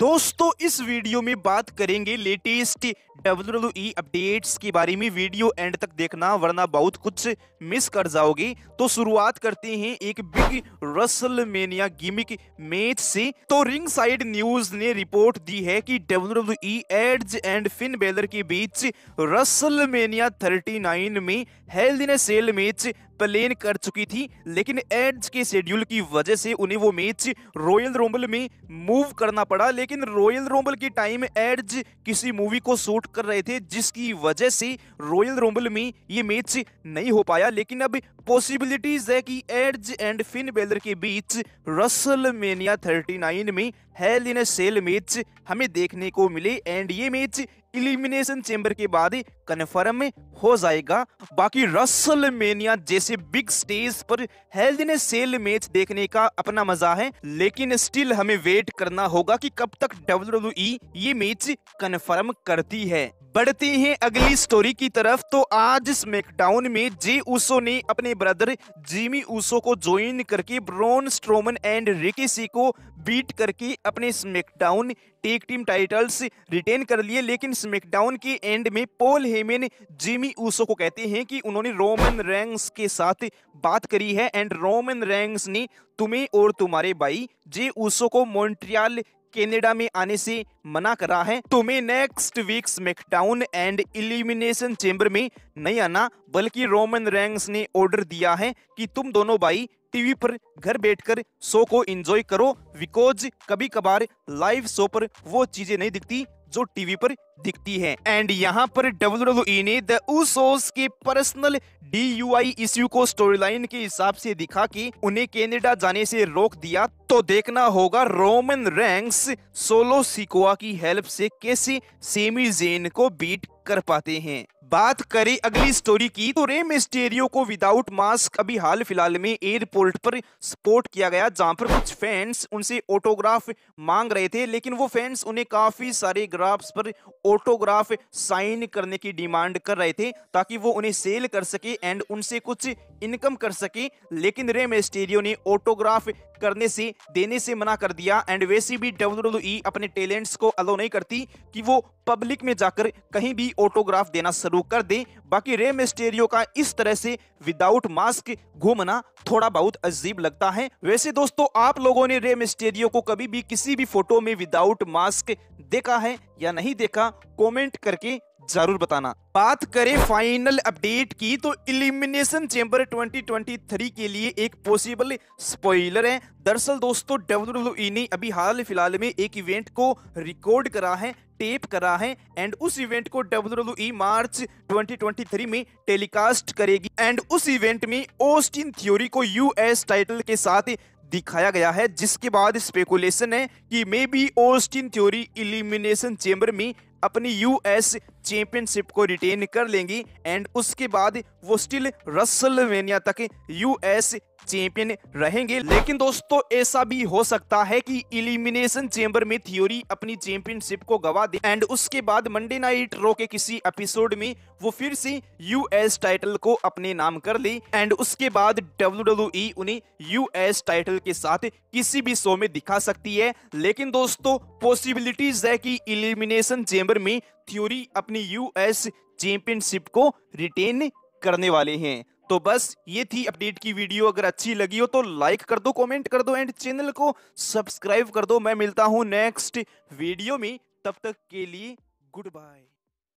दोस्तों इस वीडियो में बात करेंगे लेटेस्ट डब्ल्यू अपडेट्स के बारे में वीडियो एंड तक देखना वरना बहुत कुछ मिस कर जाओगे तो शुरुआत करते हैं एक big WrestleMania gimmick match से तो रिंग साइड न्यूज ने रिपोर्ट दी है कि W Edge and Finn Balor के बीच रसल मेनिया थर्टी में hell in cell match plan कर चुकी थी लेकिन एड्स के शेड्यूल की वजह से उन्हें वो मैच रॉयल रोमल में मूव करना पड़ा लेकिन रॉयल रोमल के टाइम एड्स किसी मूवी को शूट कर रहे थे जिसकी वजह से रॉयल रोमल में ये मैच नहीं हो पाया लेकिन अब पॉसिबिलिटीज है कि एड्ज एंड फिन बेलर के बीच रसल मेनिया थर्टी नाइन में हेल इन सेल मैच हमें देखने को मिले एंड ये मैच इलिमिनेशन चेंबर के बाद कन्फर्म हो जाएगा बाकी रसल मेनिया जैसे बिग स्टेज पर हेल्थ ने सेल मैच देखने का अपना मजा है लेकिन स्टिल हमें वेट करना होगा कि कब तक डब्ल्यू e ये मैच कन्फर्म करती है बढ़ते हैं अगली स्टोरी की तरफ तो आज स्मैकडाउन में जे ऊसो ने अपने ब्रदर जिमी ऊसो को ज्वाइन करके ब्रोन स्ट्रोमन एंड रिकेसी को बीट करके अपने SmackDown tag team titles retain कर लिए लेकिन स्मैकडाउन के एंड में पोल हेमन जिमी ऊसो को कहते हैं कि उन्होंने रोमन रैंक्स के साथ बात करी है एंड रोमन रैंक्स ने तुम्हें और तुम्हारे भाई जे ऊसो को मॉन्ट्रियल कनाडा में आने से मना करा है तुम्हें next week SmackDown and Elimination Chamber में नहीं आना बल्कि रोमन रैंग्स ने ऑर्डर दिया है कि तुम दोनों भाई टीवी पर घर बैठकर शो को एंजॉय करो बिकॉज कभी कभार लाइव शो पर वो चीजें नहीं दिखती जो टीवी पर दिखती है एंड यहाँ पर डब्ल्यू e ने द उसोस के पर्सनल डी इश्यू को स्टोरी लाइन के हिसाब से दिखा कि उन्हें कनाडा जाने से रोक दिया तो देखना होगा रोमन रैंक्स सोलो सिकोआ की हेल्प से कैसे सेमी जेन को बीट कर पाते हैं बात करें अगली स्टोरी की तो रे मिस्टेरियो को विदाउट मास्क अभी हाल फिलहाल में एयरपोर्ट पर स्पोर्ट किया गया जहां पर कुछ फैंस उनसे ऑटोग्राफ मांग रहे थे लेकिन वो फैंस उन्हें काफी सारे ग्राफ्स पर ऑटोग्राफ साइन करने की डिमांड कर रहे थे ताकि वो उन्हें सेल कर सके एंड उनसे कुछ इनकम कर सके लेकिन रे मिस्टेरियो ने ऑटोग्राफ करने से देने से मना कर दिया एंड वैसे भी डब्ल्यू अपने टैलेंट्स को अलो नहीं करती कि वो पब्लिक में जाकर कहीं भी ऑटोग्राफ देना शुरू कर दे बाकी रे मिस्टेरियो का इस तरह से विदाउट मास्क घूमना थोड़ा बहुत अजीब लगता है वैसे दोस्तों आप लोगों ने रे मिस्टेरियो को कभी भी किसी भी फोटो में विदाउट मास्क देखा है या नहीं देखा कमेंट करके जरूर बताना बात करें फाइनल अपडेट की तो इलिमिनेशन चैम्बर 2023 के लिए एक पॉसिबल स्पॉइलर है दरअसल दोस्तों डब्ल्यू e ने अभी हाल फिलहाल में एक इवेंट को रिकॉर्ड करा है टेप करा है एंड उस इवेंट को डब्ल्यू e मार्च 2023 में टेलीकास्ट करेगी एंड उस इवेंट में ओस्टिन थ्योरी को यूएस टाइटल के साथ दिखाया गया है जिसके बाद स्पेकुलेशन है कि maybe Austin Theory Elimination Chamber में अपनी यूएस चैंपियनशिप को रिटेन कर लेंगी एंड उसके बाद वो स्टिल रसलवेनिया तक यूएस चैंपियन रहेंगे लेकिन दोस्तों ऐसा भी हो सकता है कि इलिमिनेशन चेंबर में थियोरी अपनी चैंपियनशिप को गवा दे एंड उसके बाद मंडे नाइट रो के किसी एपिसोड में वो फिर से यूएस टाइटल को अपने नाम कर ले एंड उसके बाद डब्ल्यू e उन्हें यूएस टाइटल के साथ किसी भी शो में दिखा सकती है लेकिन दोस्तों पॉसिबिलिटीज है कि इलिमिनेशन चेंबर में थ्योरी अपनी यूएस चैंपियनशिप को रिटेन करने वाले हैं तो बस ये थी अपडेट की वीडियो अगर अच्छी लगी हो तो लाइक कर दो कमेंट कर दो एंड चैनल को सब्सक्राइब कर दो मैं मिलता हूं नेक्स्ट वीडियो में तब तक के लिए गुड बाय